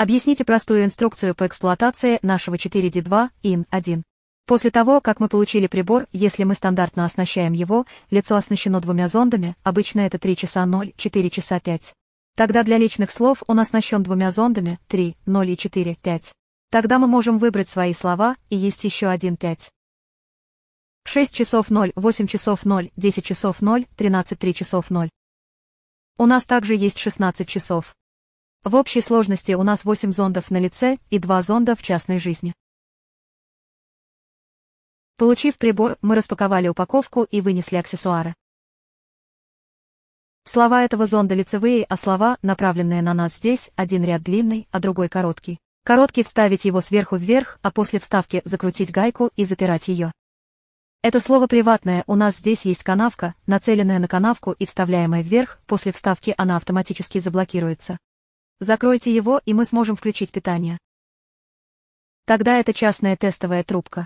Объясните простую инструкцию по эксплуатации нашего 4D2 IN1. После того, как мы получили прибор, если мы стандартно оснащаем его, лицо оснащено двумя зондами, обычно это 3 часа 0, 4 часа 5. Тогда для личных слов он оснащен двумя зондами 3, 0 и 4, 5. Тогда мы можем выбрать свои слова, и есть еще один 5. 6 часов 0, 8 часов 0, 10 часов 0, 13 3 часов 0. У нас также есть 16 часов. В общей сложности у нас 8 зондов на лице и 2 зонда в частной жизни. Получив прибор, мы распаковали упаковку и вынесли аксессуары. Слова этого зонда лицевые, а слова, направленные на нас здесь, один ряд длинный, а другой короткий. Короткий вставить его сверху вверх, а после вставки закрутить гайку и запирать ее. Это слово приватное, у нас здесь есть канавка, нацеленная на канавку и вставляемая вверх, после вставки она автоматически заблокируется. Закройте его, и мы сможем включить питание. Тогда это частная тестовая трубка.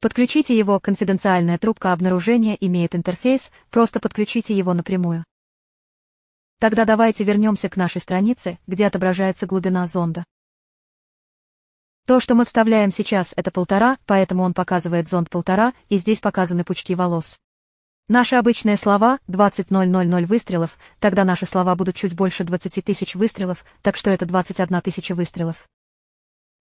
Подключите его, конфиденциальная трубка обнаружения имеет интерфейс, просто подключите его напрямую. Тогда давайте вернемся к нашей странице, где отображается глубина зонда. То, что мы вставляем сейчас, это полтора, поэтому он показывает зонд полтора, и здесь показаны пучки волос. Наши обычные слова 20 000 выстрелов, тогда наши слова будут чуть больше 20 тысяч выстрелов, так что это 21 тысяча выстрелов.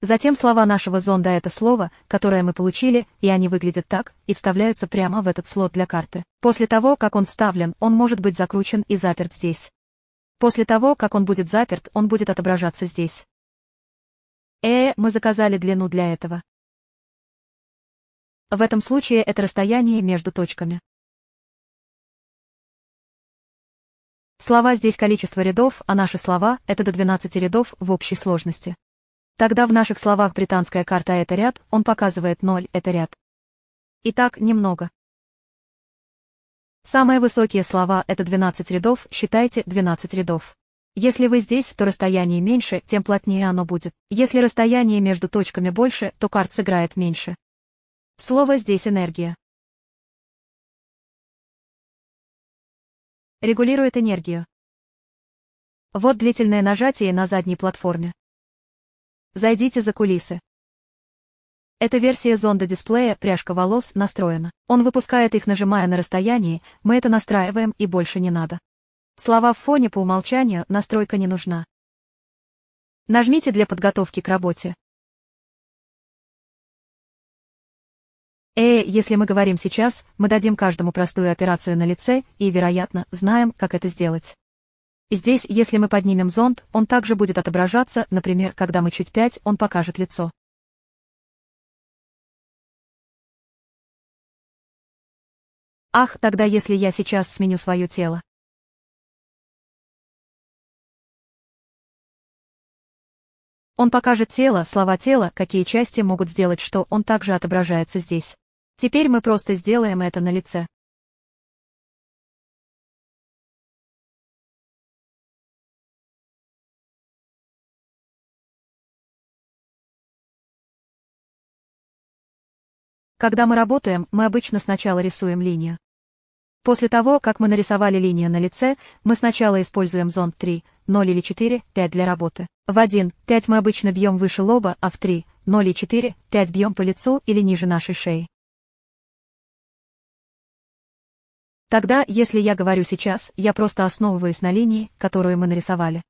Затем слова нашего зонда это слово, которое мы получили, и они выглядят так, и вставляются прямо в этот слот для карты. После того, как он вставлен, он может быть закручен и заперт здесь. После того, как он будет заперт, он будет отображаться здесь. Э, мы заказали длину для этого. В этом случае это расстояние между точками. Слова здесь количество рядов, а наши слова – это до 12 рядов в общей сложности. Тогда в наших словах британская карта это ряд, он показывает 0 это ряд. Итак, немного. Самые высокие слова это 12 рядов, считайте 12 рядов. Если вы здесь, то расстояние меньше, тем плотнее оно будет. Если расстояние между точками больше, то карт сыграет меньше. Слово здесь энергия. Регулирует энергию. Вот длительное нажатие на задней платформе. Зайдите за кулисы. Эта версия зонда дисплея пряжка волос настроена. Он выпускает их, нажимая на расстоянии, мы это настраиваем и больше не надо. Слова в фоне по умолчанию настройка не нужна. Нажмите для подготовки к работе. Э, если мы говорим сейчас, мы дадим каждому простую операцию на лице и, вероятно, знаем, как это сделать. Здесь, если мы поднимем зонд, он также будет отображаться, например, когда мы чуть 5, он покажет лицо. Ах, тогда если я сейчас сменю свое тело. Он покажет тело, слова тела, какие части могут сделать что, он также отображается здесь. Теперь мы просто сделаем это на лице. Когда мы работаем, мы обычно сначала рисуем линию. После того, как мы нарисовали линию на лице, мы сначала используем зонд 3, 0 или 4, 5 для работы. В 1, 5 мы обычно бьем выше лоба, а в 3, 0 и 4, 5 бьем по лицу или ниже нашей шеи. Тогда, если я говорю сейчас, я просто основываюсь на линии, которую мы нарисовали.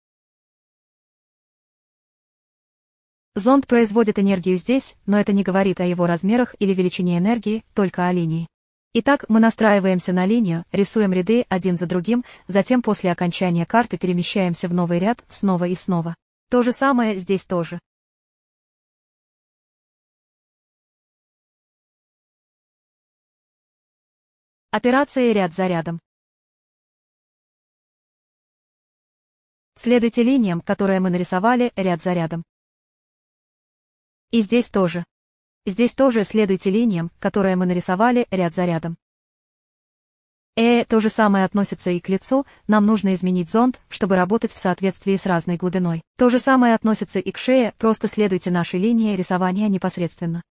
Зонд производит энергию здесь, но это не говорит о его размерах или величине энергии, только о линии. Итак, мы настраиваемся на линию, рисуем ряды один за другим, затем после окончания карты перемещаемся в новый ряд снова и снова. То же самое здесь тоже. Операция ряд за рядом. Следуйте линиям, которые мы нарисовали ряд за рядом. И здесь тоже. Здесь тоже следуйте линиям, которые мы нарисовали ряд за рядом. Э, то же самое относится и к лицу, нам нужно изменить зонд, чтобы работать в соответствии с разной глубиной. То же самое относится и к шее, просто следуйте нашей линии рисования непосредственно.